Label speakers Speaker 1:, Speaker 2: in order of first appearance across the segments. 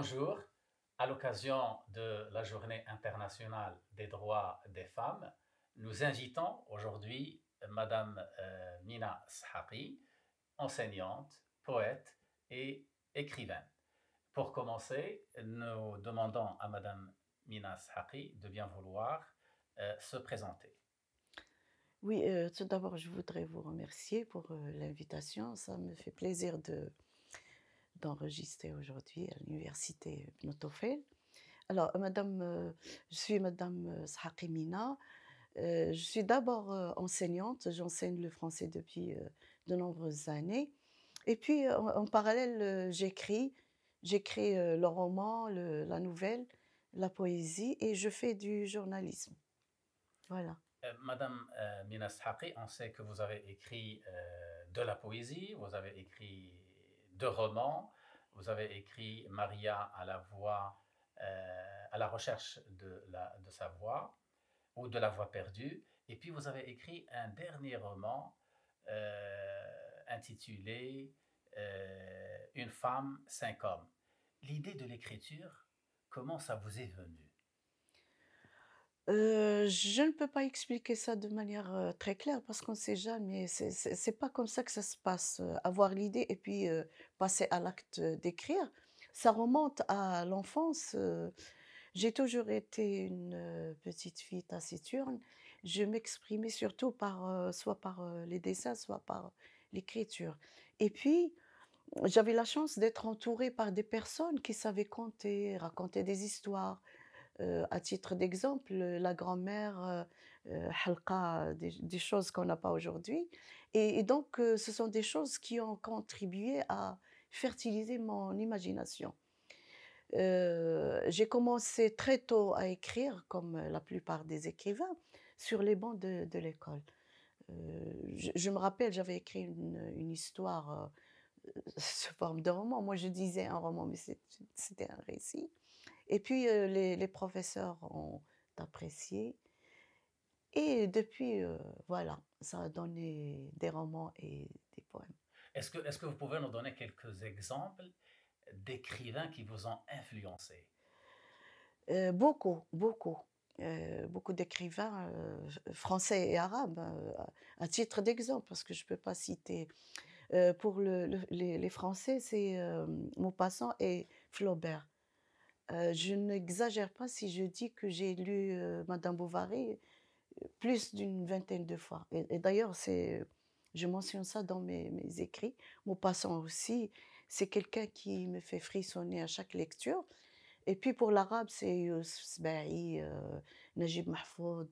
Speaker 1: Bonjour. À l'occasion de la Journée internationale des droits des femmes, nous invitons aujourd'hui euh, Madame Minas euh, Mina enseignante, poète et écrivaine. Pour commencer, nous demandons à Madame Mina Sahari de bien vouloir euh, se présenter.
Speaker 2: Oui, tout d'abord, je voudrais vous remercier pour l'invitation. Ça me fait plaisir de d'enregistrer aujourd'hui à l'université Notofel. Alors, euh, madame, euh, je suis madame euh, Sahaki Mina. je suis d'abord enseignante, j'enseigne le français depuis de nombreuses années. Et puis, en, parallèle, j'écris, j'écris le roman, la nouvelle, la poésie et je fais du journalisme. Voilà.
Speaker 1: Madame Mina Minas on sait que vous avez écrit de la poésie, vous avez écrit deux romans. Vous avez écrit Maria à la voix, euh, à la recherche de, la, de, sa voix ou de la voix perdue. Et puis vous avez écrit un dernier roman euh, intitulé euh, Une femme, cinq hommes. L'idée de l'écriture, comment ça vous est venu
Speaker 2: euh, je ne peux pas expliquer ça de manière euh, très claire parce qu'on ne sait jamais. C'est pas comme ça que ça se passe. Euh, avoir l'idée et puis passer à l'acte d'écrire, ça remonte à l'enfance. J'ai toujours été une petite fille taciturne. Je m'exprimais surtout soit par les dessins, soit par l'écriture. Et puis, j'avais la chance d'être entourée par des personnes qui savaient compter, raconter des histoires, euh, à titre d'exemple, euh, la grand-mère euh, euh des, choses qu'on n'a pas aujourd'hui. Et, donc, ce sont des choses qui ont contribué à fertiliser mon imagination. J'ai commencé très tôt à écrire, comme la plupart des écrivains, sur les bancs de, l'école. Je, me rappelle, j'avais écrit une histoire sous forme de roman. Moi, je disais un roman, mais c'était un récit. Et puis euh, les, professeurs ont apprécié. Et depuis, euh, voilà, ça a donné des romans et des poèmes.
Speaker 1: Est-ce que, est que vous pouvez nous donner quelques exemples d'écrivains qui vous ont influencé
Speaker 2: euh, Beaucoup, beaucoup. beaucoup d'écrivains français et arabes, Un à titre d'exemple, parce que je ne peux pas citer. pour les, les, Français, c'est Maupassant et Flaubert. Euh, je n'exagère pas si je dis que j'ai lu euh, Madame Bovary euh, plus d'une vingtaine de fois. Et, d'ailleurs, c'est, je mentionne ça dans mes, écrits. Mon passant aussi, c'est quelqu'un qui me fait frissonner à chaque lecture. Et puis pour l'arabe, c'est Youssef Sbaï, Najib Mahfoud,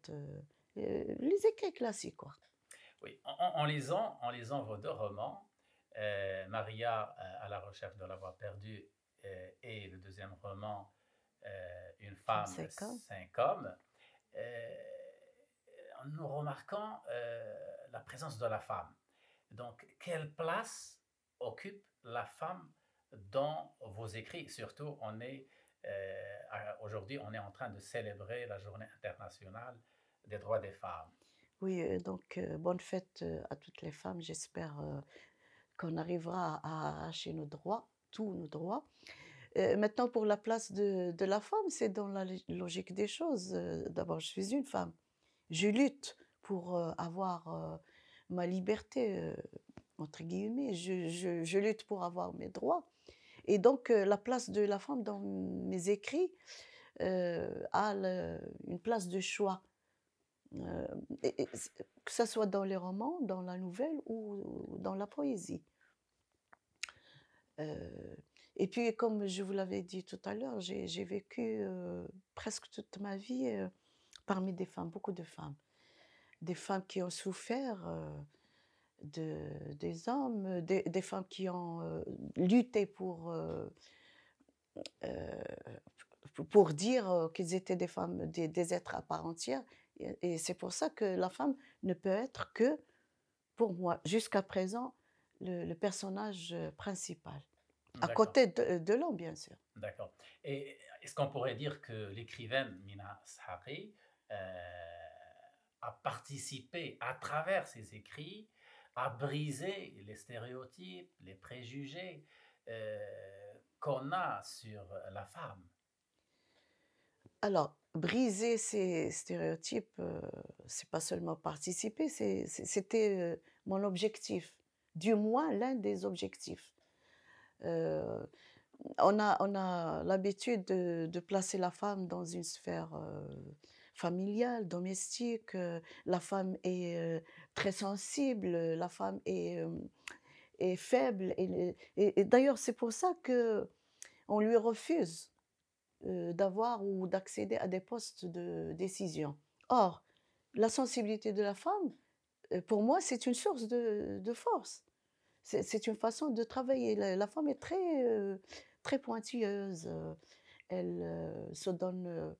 Speaker 2: les écrits classiques. Quoi.
Speaker 1: Oui, en, lisant, en lisant vos deux romans, Maria à la recherche de l'avoir perdue euh, et le deuxième roman euh, Une femme, cinq hommes, euh, en nous remarquant la présence de la femme. Donc, quelle place occupe la femme dans vos écrits Surtout, on est aujourd'hui, on est en train de célébrer la Journée internationale des droits des femmes.
Speaker 2: Oui, donc bonne fête à toutes les femmes. J'espère qu'on arrivera à arracher nos droits tous nos droits. Euh, maintenant, pour la place de, la femme, c'est dans la logique des choses. Euh, d'abord, je suis une femme. Je lutte pour euh, avoir ma liberté, entre guillemets. Je, lutte pour avoir mes droits. Et donc, la place de la femme dans mes écrits a une place de choix. que ce soit dans les romans, dans la nouvelle ou dans la poésie. Euh, et puis, comme je vous l'avais dit tout à l'heure, j'ai vécu euh, presque toute ma vie euh, parmi des femmes, beaucoup de femmes. Des femmes qui ont souffert de, des hommes, des, femmes qui ont lutté pour, pour dire qu'ils étaient des femmes, des, êtres à part entière. et c'est pour ça que la femme ne peut être que, pour moi, jusqu'à présent, le, personnage euh, principal, à côté de,
Speaker 1: l'homme, bien sûr. D'accord. Et est-ce qu'on pourrait dire que l'écrivaine Mina Sahari euh, a participé à travers ses écrits à briser les stéréotypes, les préjugés euh, qu'on a sur la femme
Speaker 2: Alors, briser ces stéréotypes, c'est pas seulement participer, c'était mon objectif du moins l'un des objectifs. Euh, on a, on a l'habitude de, placer la femme dans une sphère euh, familiale, domestique. Euh, la femme est très sensible, la femme est, faible. et d'ailleurs, c'est pour ça que on lui refuse d'avoir ou d'accéder à des postes de décision. Or, la sensibilité de la femme, euh, pour moi, c'est une source de, force. C'est une façon de travailler. La, femme est très, euh, très pointilleuse. Elle euh, se donne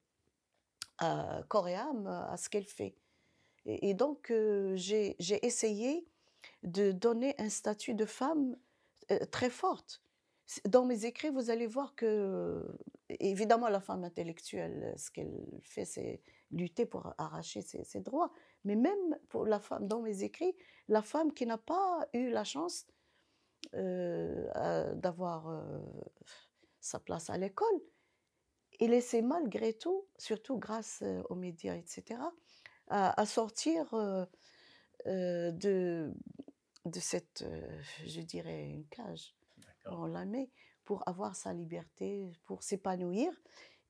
Speaker 2: à corps et âme à ce qu'elle fait. Et, et donc, j'ai essayé de donner un statut de femme très forte. Dans mes écrits, vous allez voir que, évidemment, la femme intellectuelle, ce qu'elle fait, c'est lutter pour arracher ses, droits. Mais même pour la femme, dans mes écrits, la femme qui n'a pas eu la chance euh, d'avoir euh, sa place à l'école, il essaie malgré tout, surtout grâce euh, aux médias, etc., à, sortir de, de cette, je dirais, une cage. On la met pour avoir sa liberté, pour s'épanouir.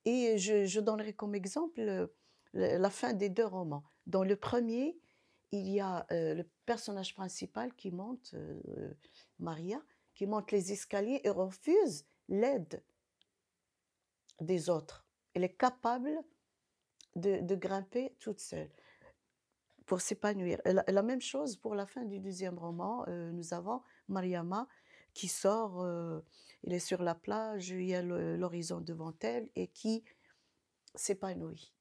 Speaker 2: Et je, je, donnerai comme exemple la fin des deux romans. Dans le premier, il y a euh, le personnage principal qui monte, euh, Maria, qui monte les escaliers et refuse l'aide des autres. Elle est capable de, grimper toute seule pour s'épanouir. La, même chose pour la fin du deuxième roman, euh, nous avons Mariama qui sort, il est sur la plage, il y a l'horizon devant elle et qui s'épanouit.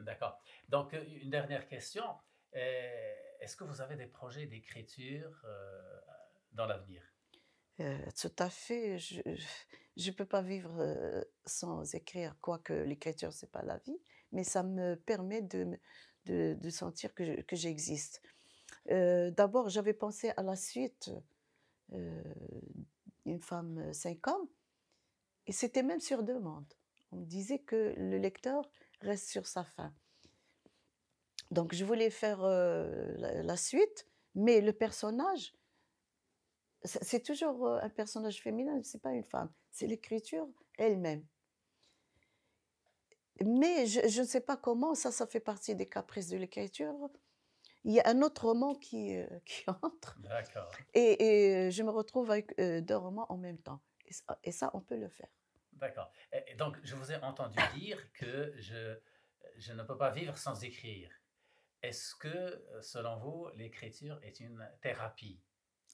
Speaker 1: D'accord. Donc, euh, une dernière question. Euh, est-ce que vous avez des projets d'écriture euh, dans l'avenir
Speaker 2: Tout à fait. Je ne peux pas vivre sans écrire, quoique l'écriture, ce n'est pas la vie, mais ça me permet de, sentir que j'existe. D'abord, j'avais pensé à la suite, euh, femme, cinq hommes, et c'était même sur demande. On me disait que le lecteur reste sur sa faim. Donc je voulais faire euh, la, suite, mais le personnage, c'est toujours euh, un personnage féminin, c'est pas une femme, c'est l'écriture elle-même. Mais je, ne sais pas comment, ça, ça fait partie des caprices de l'écriture. Il y a un autre roman qui, euh, entre. Et, je me retrouve avec deux romans en même temps. et ça on peut le
Speaker 1: faire. D'accord. Donc, je vous ai entendu dire que je, je ne peux pas vivre sans écrire. Est-ce que, euh, selon vous, l'écriture est une thérapie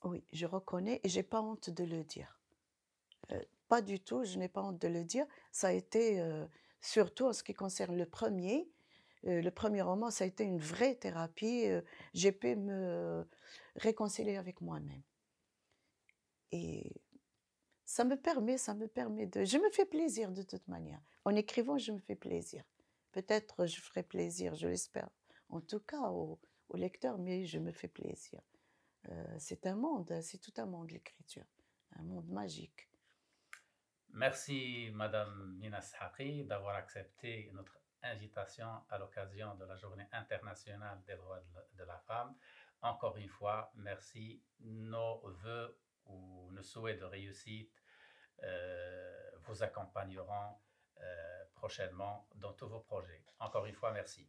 Speaker 2: Oui, je reconnais et j'ai pas honte de le dire. Euh, pas du tout, je n'ai pas honte de le dire. Ça a été, euh, surtout en ce qui concerne le premier, le premier roman, ça a été une vraie thérapie. j'ai pu me réconcilier avec moi-même. Et ça me permet, ça me permet de... Je me fais plaisir de toute manière. En écrivant, je me fais plaisir. Peut-être je ferai plaisir, je l'espère, en tout cas au, au, lecteur, mais je me fais plaisir. Euh, c'est un monde, c'est tout un monde l'écriture, un monde magique.
Speaker 1: Merci Madame Nina Sahari d'avoir accepté notre invitation à l'occasion de la Journée internationale des droits de la femme. Encore une fois, merci. Nos voeux ou nos souhaits de réussite euh, vous accompagneront euh, prochainement dans tous vos projets. Encore une fois, merci.